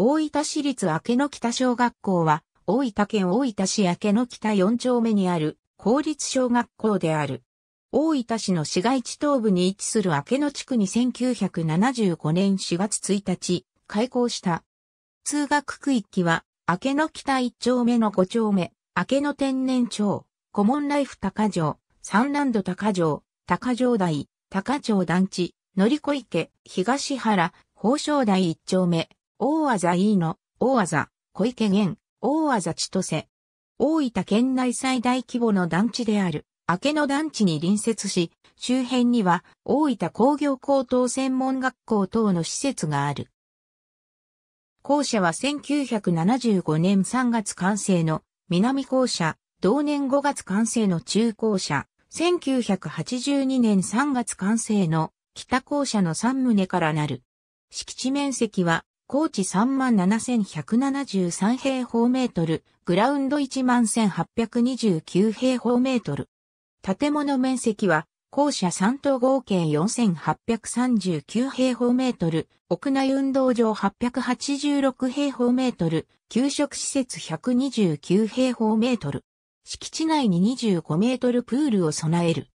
大分市立明野北小学校は、大分県大分市明野北4丁目にある公立小学校である。大分市の市街地東部に位置する明野地区に1975年4月1日、開校した。通学区域は、明野北1丁目の5丁目、明野天然町、コモンライフ高城、三ランド高城、高城台、高城団地、乗り小池、東原、宝生台1丁目、大技いいの、大技、小池玄、大技千歳。大分県内最大規模の団地である、明けの団地に隣接し、周辺には大分工業高等専門学校等の施設がある。校舎は1975年3月完成の南校舎、同年5月完成の中校舎、1982年3月完成の北校舎の3棟からなる。敷地面積は高地37,173平方メートル、グラウンド11,829平方メートル。建物面積は、校舎3棟合計4,839平方メートル、屋内運動場886平方メートル、給食施設129平方メートル。敷地内に25メートルプールを備える。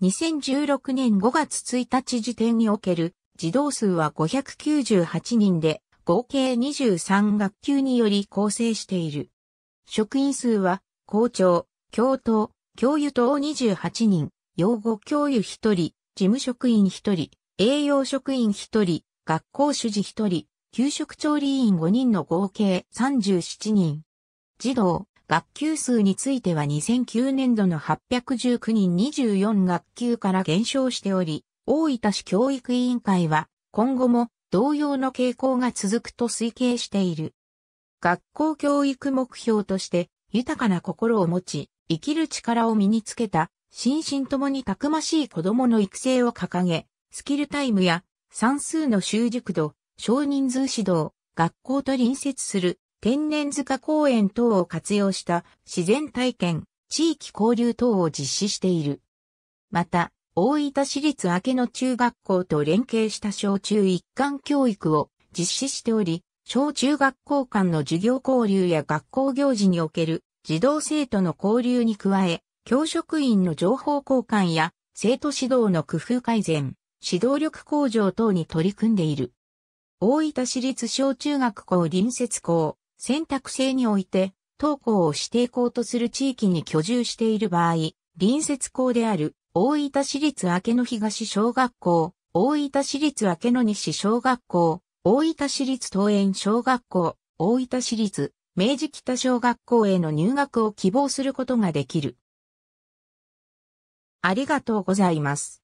2016年5月1日時点における児童数は598人で、合計23学級により構成している。職員数は、校長、教頭、教諭等28人、養護教諭1人、事務職員1人、栄養職員1人、学校主事1人、給食調理員5人の合計37人。児童、学級数については2009年度の819人24学級から減少しており、大分市教育委員会は今後も同様の傾向が続くと推計している。学校教育目標として豊かな心を持ち、生きる力を身につけた、心身ともにたくましい子供の育成を掲げ、スキルタイムや算数の習熟度、少人数指導、学校と隣接する天然塚公園等を活用した自然体験、地域交流等を実施している。また、大分市立明野中学校と連携した小中一貫教育を実施しており、小中学校間の授業交流や学校行事における児童生徒の交流に加え、教職員の情報交換や生徒指導の工夫改善、指導力向上等に取り組んでいる。大分市立小中学校隣接校、選択制において、登校を指定校とする地域に居住している場合、隣接校である大分市立明野東小学校、大分市立明野西小学校、大分市立東園小学校、大分市立明治北小学校への入学を希望することができる。ありがとうございます。